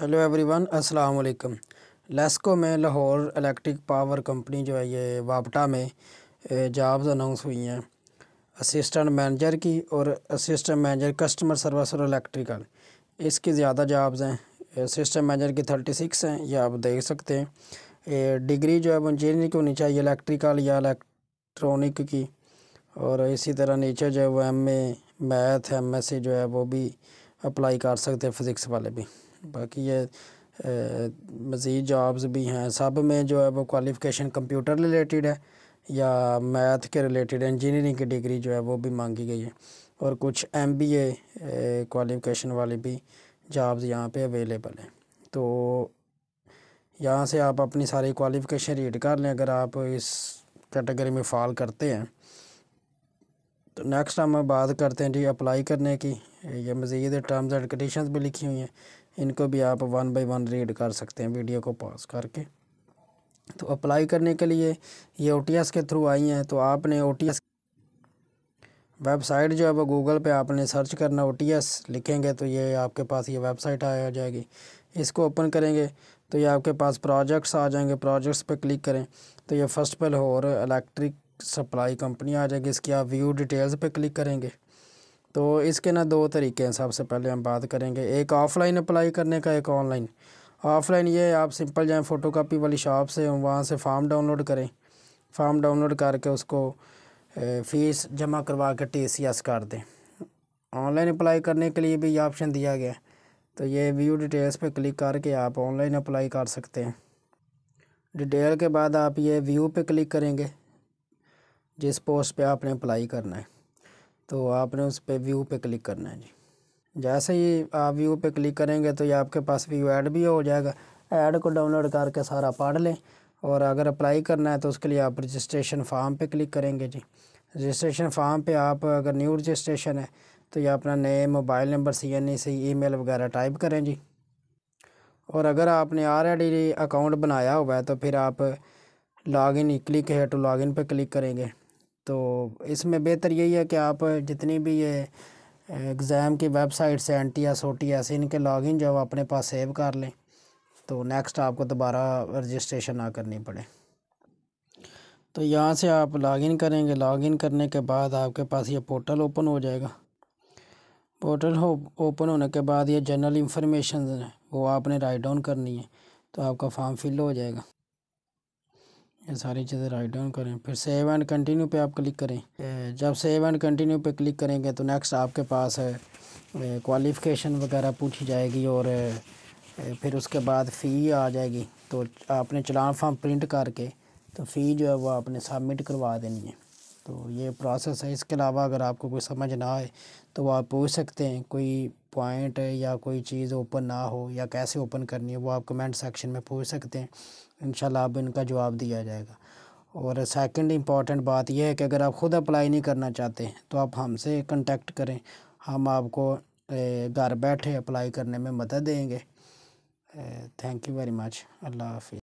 hello everyone अस्सलाम वालेकुम लेस्को में लाहौर इलेक्ट्रिक पावर कंपनी जो है ये वापटा में जॉब्स अनाउंस हुई हैं असिस्टेंट मैनेजर की और असिस्टेंट मैनेजर कस्टमर सर्विस और इलेक्ट्रिकल इसकी ज़्यादा जॉब्स हैं असिस्टेंट मैनेजर की थर्टी सिक्स हैं ये आप देख सकते हैं डिग्री जो है वो इंजीनियरिंग की होनी चाहिए इलेक्ट्रिकल या इलेक्ट्रॉनिक की और इसी तरह नीचे जो है वो M A math M S C जो है वो भी अप्लाई कर सकते हैं फिज़िक्स वाले भी बाकी ये मज़ीद जॉब्स भी हैं सब में जो है वो क्वालिफ़िकेशन कंप्यूटर रिलेटेड है या मैथ के रिलेटेड इंजीनियरिंग की डिग्री जो है वो भी मांगी गई है और कुछ एम बी ए क्वालिफ़िकेशन वाली भी जॉब्स यहाँ पे अवेलेबल हैं तो यहाँ से आप अपनी सारी क्वालिफ़िकेशन रीड कर लें अगर आप इस कैटेगरी में फॉल करते हैं तो नेक्स्ट हम बात करते हैं जी अप्लाई करने की ये मज़ीद टर्म्स एंड कंडीशंस भी लिखी हुई हैं इनको भी आप वन बाई वन रीड कर सकते हैं वीडियो को पॉज करके तो अप्लाई करने के लिए ये ओ के थ्रू आई हैं तो आपने ओ वेबसाइट जो है वो गूगल पे आपने सर्च करना ओ लिखेंगे तो ये आपके पास ये वेबसाइट आ जाएगी इसको ओपन करेंगे तो ये आपके पास प्रोजेक्ट्स आ जाएंगे प्रोजेक्ट्स पे क्लिक करें तो ये फर्स्ट पल और इलेक्ट्रिक सप्लाई कंपनी आ जाएगी इसकी आप व्यू डिटेल्स पे क्लिक करेंगे तो इसके ना दो तरीके हैं सबसे पहले हम बात करेंगे एक ऑफ़लाइन अप्लाई करने का एक ऑनलाइन ऑफ़लाइन ये आप सिंपल जाएँ फ़ोटो कापी वाली शॉप से वहाँ से फॉर्म डाउनलोड करें फॉर्म डाउनलोड करके उसको फ़ीस जमा करवा के टी सी एस कर दें ऑनलाइन अप्लाई करने के लिए भी ये ऑप्शन दिया गया है तो ये व्यू डिटेल्स पे क्लिक करके आप ऑनलाइन अप्लाई कर सकते हैं डिटेल के बाद आप ये व्यू पे क्लिक करेंगे जिस पोस्ट पे आपने अप्लाई करना है तो आपने उस पर व्यू पे क्लिक करना है जी जैसे ही आप व्यू पे क्लिक करेंगे तो ये आपके पास व्यू ऐड भी हो जाएगा ऐड को डाउनलोड करके सारा पढ़ लें और अगर अप्लाई करना है तो उसके लिए आप रजिस्ट्रेशन फार्म पे क्लिक करेंगे जी रजिस्ट्रेशन फार्म पे आप अगर न्यू रजिस्ट्रेशन है तो ये अपना name mobile number C N E C email वगैरह टाइप करें जी और अगर आपने डी अकाउंट बनाया हुआ है तो फिर आप लॉगिन क्लिक है टू लॉगिन पे क्लिक करेंगे तो इसमें बेहतर यही है कि आप जितनी भी ये एग्ज़ाम की websites N T S O T S इनके लॉगिन जो अपने पास सेव कर लें तो नेक्स्ट आपको दोबारा रजिस्ट्रेशन ना करनी पड़े तो यहाँ से आप लॉगिन करेंगे लॉगिन करने के बाद आपके पास ये पोर्टल ओपन हो जाएगा पोर्टल हो ओपन होने के बाद ये जनरल इन्फॉर्मेशन वो आपने राइट डाउन करनी है तो आपका फॉर्म फिल हो जाएगा ये सारी चीज़ें राइट डाउन करें फिर सेव एंड कंटिन्यू पे आप क्लिक करें जब सेव एंड कंटिन्यू पे क्लिक करेंगे तो नेक्स्ट आपके पास क्वालिफ़िकेशन वगैरह पूछी जाएगी और फिर उसके बाद फ़ी आ जाएगी तो आपने चलान फॉर्म प्रिंट करके तो फ़ी जो है वो आपने सबमिट करवा देनी है तो ये प्रोसेस है इसके अलावा अगर आपको कोई समझ ना आए तो आप पूछ सकते हैं कोई पॉइंट या कोई चीज़ ओपन ना हो या कैसे ओपन करनी है वो आप कमेंट सेक्शन में पूछ सकते हैं इन आप इनका जवाब दिया जाएगा और सेकंड इम्पॉर्टेंट बात यह है कि अगर आप ख़ुद अप्लाई नहीं करना चाहते तो आप हमसे कंटेक्ट करें हम आपको घर बैठे अप्लाई करने में मदद देंगे थैंक यू वेरी मच अल्लाह हाफि